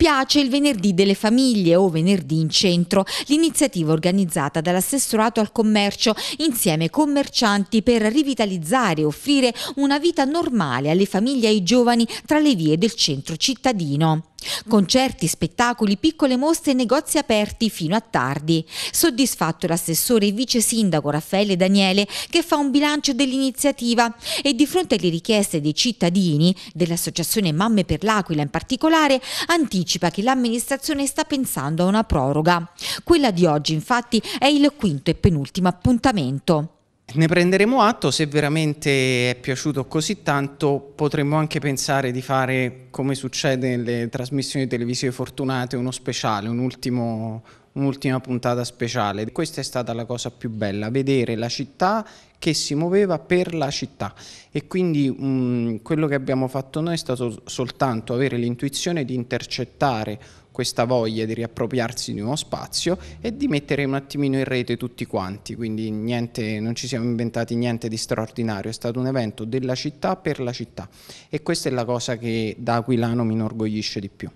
piace il venerdì delle famiglie o venerdì in centro, l'iniziativa organizzata dall'assessorato al commercio insieme ai commercianti per rivitalizzare e offrire una vita normale alle famiglie e ai giovani tra le vie del centro cittadino. Concerti, spettacoli, piccole mostre e negozi aperti fino a tardi. Soddisfatto l'assessore e vice sindaco Raffaele Daniele che fa un bilancio dell'iniziativa e di fronte alle richieste dei cittadini, dell'associazione Mamme per l'Aquila in particolare, anticipa anticipa che l'amministrazione sta pensando a una proroga. Quella di oggi infatti è il quinto e penultimo appuntamento. Ne prenderemo atto, se veramente è piaciuto così tanto potremmo anche pensare di fare, come succede nelle trasmissioni televisive fortunate, uno speciale, un ultimo, un'ultima puntata speciale. Questa è stata la cosa più bella, vedere la città che si muoveva per la città e quindi mh, quello che abbiamo fatto noi è stato soltanto avere l'intuizione di intercettare questa voglia di riappropriarsi di uno spazio e di mettere un attimino in rete tutti quanti, quindi niente, non ci siamo inventati niente di straordinario, è stato un evento della città per la città e questa è la cosa che da aquilano mi inorgoglisce di più.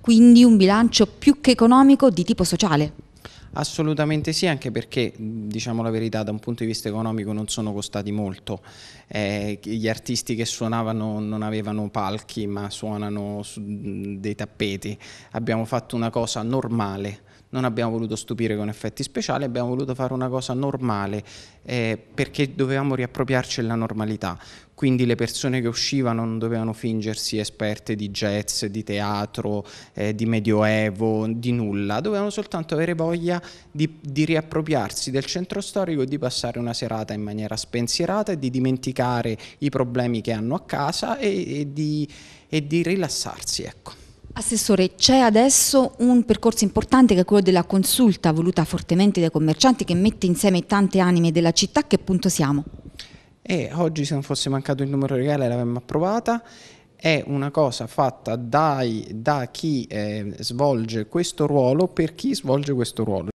Quindi un bilancio più che economico di tipo sociale. Assolutamente sì, anche perché diciamo la verità da un punto di vista economico non sono costati molto. Eh, gli artisti che suonavano non avevano palchi ma suonano dei tappeti. Abbiamo fatto una cosa normale non abbiamo voluto stupire con effetti speciali, abbiamo voluto fare una cosa normale eh, perché dovevamo riappropriarci della normalità. Quindi le persone che uscivano non dovevano fingersi esperte di jazz, di teatro, eh, di medioevo, di nulla, dovevano soltanto avere voglia di, di riappropriarsi del centro storico e di passare una serata in maniera spensierata e di dimenticare i problemi che hanno a casa e, e, di, e di rilassarsi. Ecco. Assessore, c'è adesso un percorso importante che è quello della consulta voluta fortemente dai commercianti che mette insieme tante anime della città, che punto siamo? E oggi se non fosse mancato il numero legale l'avremmo approvata è una cosa fatta dai, da chi eh, svolge questo ruolo per chi svolge questo ruolo.